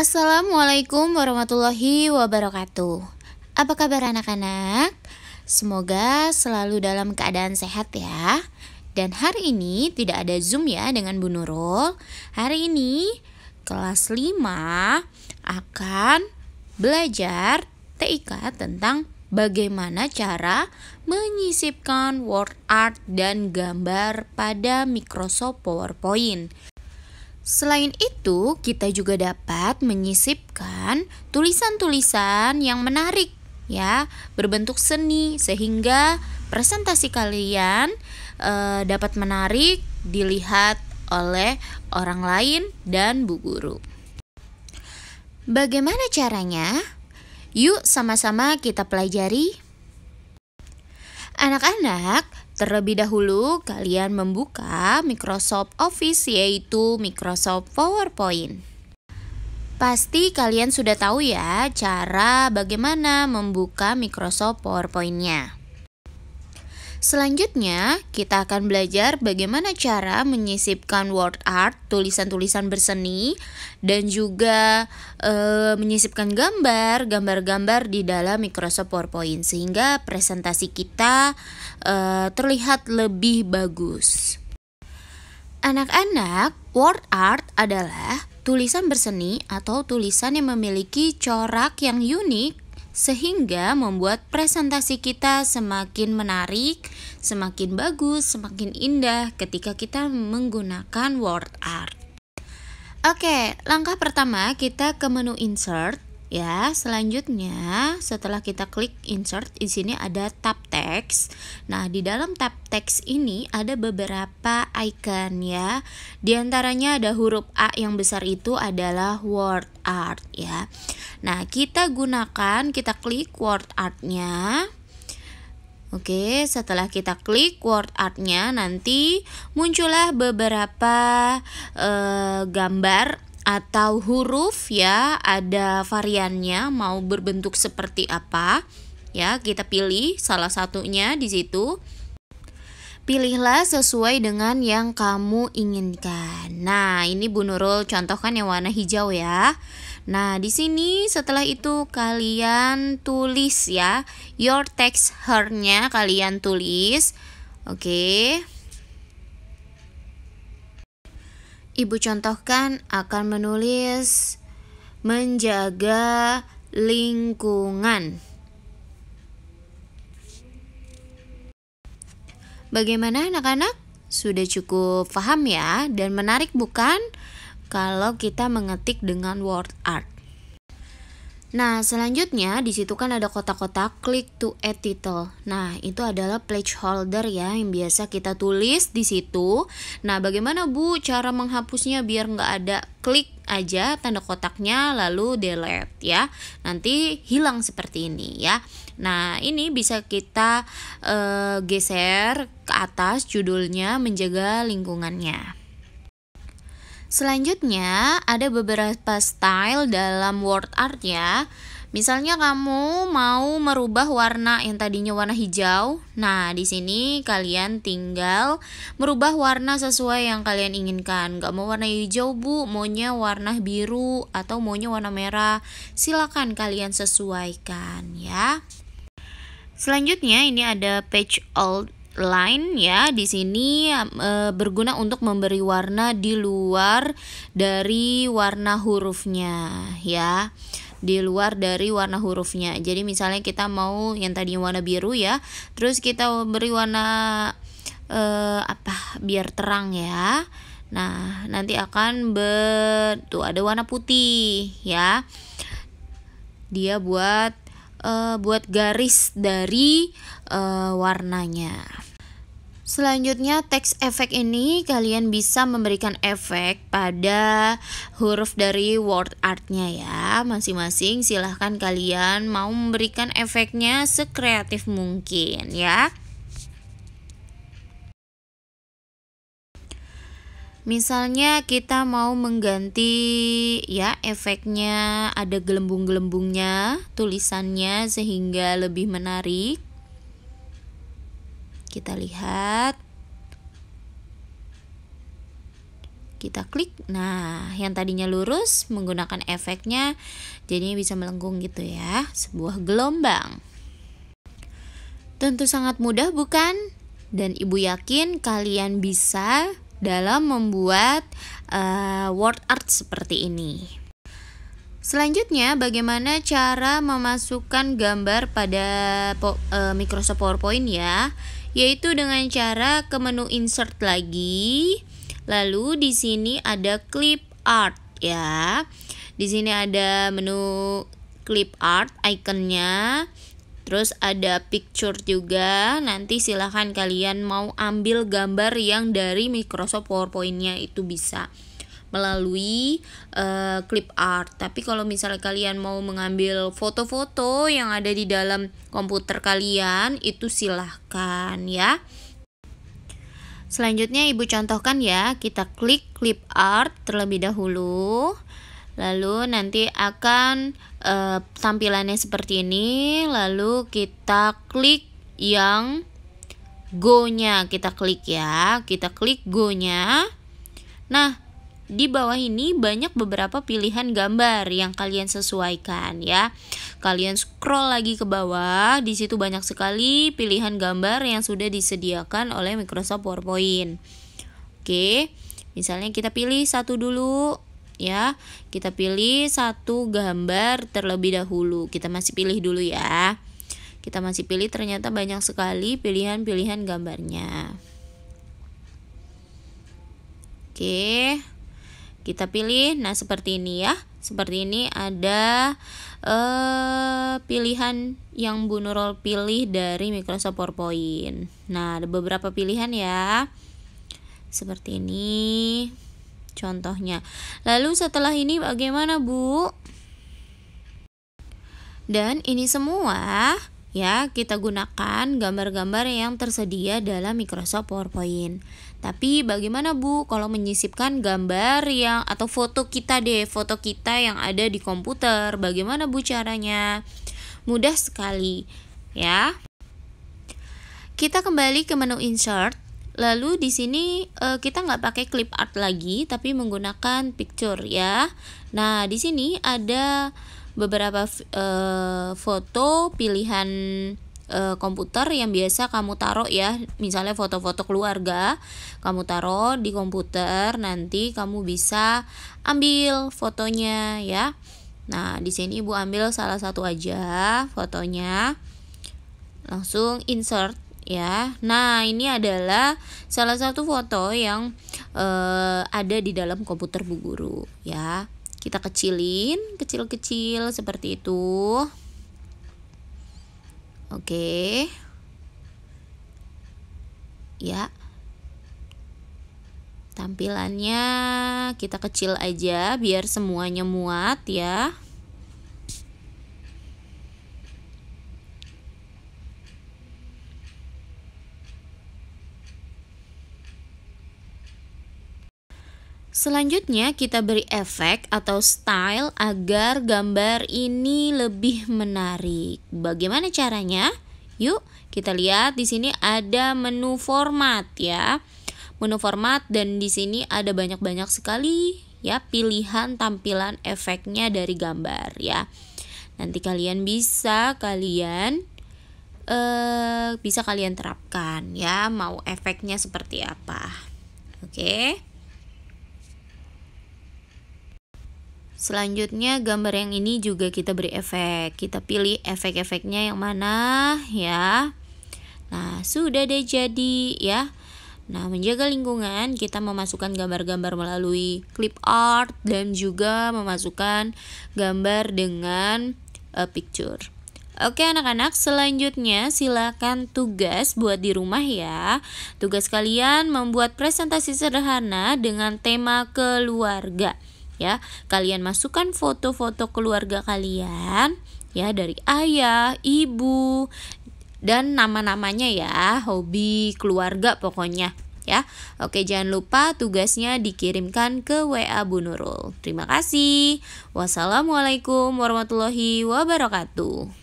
Assalamualaikum warahmatullahi wabarakatuh. Apa kabar anak-anak? Semoga selalu dalam keadaan sehat ya. Dan hari ini tidak ada Zoom ya dengan Bu Nurul. Hari ini kelas 5 akan belajar TIK tentang bagaimana cara menyisipkan word art dan gambar pada Microsoft PowerPoint. Selain itu, kita juga dapat menyisipkan tulisan-tulisan yang menarik ya, berbentuk seni sehingga presentasi kalian e, dapat menarik dilihat oleh orang lain dan bu guru. Bagaimana caranya? Yuk sama-sama kita pelajari. Anak-anak, Terlebih dahulu, kalian membuka Microsoft Office, yaitu Microsoft PowerPoint. Pasti kalian sudah tahu ya cara bagaimana membuka Microsoft PowerPoint-nya. Selanjutnya, kita akan belajar bagaimana cara menyisipkan word art, tulisan-tulisan berseni, dan juga e, menyisipkan gambar, gambar-gambar di dalam Microsoft PowerPoint sehingga presentasi kita e, terlihat lebih bagus. Anak-anak, word art adalah tulisan berseni atau tulisan yang memiliki corak yang unik sehingga membuat presentasi kita semakin menarik, semakin bagus, semakin indah ketika kita menggunakan word art. Oke, langkah pertama kita ke menu insert Ya, selanjutnya setelah kita klik insert di sini ada tab text. Nah, di dalam tab text ini ada beberapa icon ya. Di antaranya ada huruf A yang besar itu adalah word art ya. Nah, kita gunakan kita klik word artnya. Oke, setelah kita klik word artnya nanti muncullah beberapa eh, gambar atau huruf ya ada variannya mau berbentuk seperti apa ya kita pilih salah satunya di situ pilihlah sesuai dengan yang kamu inginkan. Nah, ini Bu Nurul contohkan yang warna hijau ya. Nah, di sini setelah itu kalian tulis ya your text hernya kalian tulis. Oke. Okay. Ibu contohkan akan menulis menjaga lingkungan. Bagaimana anak-anak? Sudah cukup paham ya dan menarik bukan kalau kita mengetik dengan word art. Nah, selanjutnya di situ kan ada kotak-kotak klik to add title. Nah, itu adalah holder ya yang biasa kita tulis di situ. Nah, bagaimana Bu cara menghapusnya biar nggak ada klik aja tanda kotaknya lalu delete ya. Nanti hilang seperti ini ya. Nah, ini bisa kita uh, geser ke atas judulnya menjaga lingkungannya. Selanjutnya, ada beberapa style dalam word art ya. Misalnya kamu mau merubah warna yang tadinya warna hijau. Nah, di sini kalian tinggal merubah warna sesuai yang kalian inginkan. Gak mau warna hijau, Bu, maunya warna biru atau maunya warna merah. Silakan kalian sesuaikan ya. Selanjutnya ini ada page old line ya di sini e, berguna untuk memberi warna di luar dari warna hurufnya ya di luar dari warna hurufnya. Jadi misalnya kita mau yang tadi warna biru ya, terus kita beri warna e, apa? biar terang ya. Nah, nanti akan ber tuh ada warna putih ya. Dia buat Uh, buat garis dari uh, warnanya. Selanjutnya teks efek ini kalian bisa memberikan efek pada huruf dari word artnya ya Masing-masing silahkan kalian mau memberikan efeknya sekreatif mungkin ya Misalnya kita mau mengganti ya efeknya ada gelembung-gelembungnya tulisannya sehingga lebih menarik kita lihat. Kita klik. Nah, yang tadinya lurus menggunakan efeknya jadi bisa melengkung gitu ya, sebuah gelombang. Tentu sangat mudah bukan? Dan ibu yakin kalian bisa dalam membuat uh, word art seperti ini. Selanjutnya, bagaimana cara memasukkan gambar pada po, eh, Microsoft PowerPoint ya? yaitu dengan cara ke menu insert lagi. Lalu di sini ada clip art ya. Di sini ada menu clip art ikonnya. Terus ada picture juga. Nanti silahkan kalian mau ambil gambar yang dari Microsoft PowerPoint-nya itu bisa melalui uh, clip art. Tapi kalau misalnya kalian mau mengambil foto-foto yang ada di dalam komputer kalian, itu silahkan ya. Selanjutnya ibu contohkan ya, kita klik clip art terlebih dahulu. Lalu nanti akan e, tampilannya seperti ini, lalu kita klik yang go-nya, kita klik ya, kita klik go-nya. Nah, di bawah ini banyak beberapa pilihan gambar yang kalian sesuaikan ya. Kalian scroll lagi ke bawah, di situ banyak sekali pilihan gambar yang sudah disediakan oleh Microsoft PowerPoint. Oke, misalnya kita pilih satu dulu ya. Kita pilih satu gambar terlebih dahulu. Kita masih pilih dulu ya. Kita masih pilih ternyata banyak sekali pilihan-pilihan gambarnya. Oke kita pilih nah seperti ini ya seperti ini ada uh, pilihan yang Bu Nurul pilih dari Microsoft PowerPoint nah ada beberapa pilihan ya seperti ini contohnya lalu setelah ini bagaimana Bu dan ini semua ya kita gunakan gambar-gambar yang tersedia dalam Microsoft PowerPoint. Tapi bagaimana Bu kalau menyisipkan gambar yang atau foto kita deh, foto kita yang ada di komputer. Bagaimana Bu caranya? Mudah sekali, ya. Kita kembali ke menu insert. Lalu di sini e, kita nggak pakai clip art lagi, tapi menggunakan picture ya. Nah di sini ada beberapa uh, foto pilihan uh, komputer yang biasa kamu taruh ya misalnya foto-foto keluarga kamu taruh di komputer nanti kamu bisa ambil fotonya ya nah di sini ibu ambil salah satu aja fotonya langsung insert ya. Nah, ini adalah salah satu foto yang uh, ada di dalam komputer Bu Guru ya kita kecilin kecil-kecil seperti itu oke ya tampilannya kita kecil aja biar semuanya muat ya Selanjutnya kita beri efek atau style agar gambar ini lebih menarik. Bagaimana caranya? Yuk, kita lihat di sini ada menu format ya. Menu format dan di sini ada banyak-banyak sekali ya pilihan tampilan efeknya dari gambar ya. Nanti kalian bisa kalian eh bisa kalian terapkan ya mau efeknya seperti apa. Oke. Okay. Selanjutnya gambar yang ini juga kita beri efek. Kita pilih efek-efeknya yang mana ya. Nah, sudah deh jadi ya. Nah, menjaga lingkungan, kita memasukkan gambar-gambar melalui clip art dan juga memasukkan gambar dengan a eh, picture. Oke anak-anak, selanjutnya silakan tugas buat di rumah ya. Tugas kalian membuat presentasi sederhana dengan tema keluarga ya. Kalian masukkan foto-foto keluarga kalian ya dari ayah, ibu dan nama-namanya ya, hobi, keluarga pokoknya ya. Oke, jangan lupa tugasnya dikirimkan ke WA Bu Nurul. Terima kasih. Wassalamualaikum warahmatullahi wabarakatuh.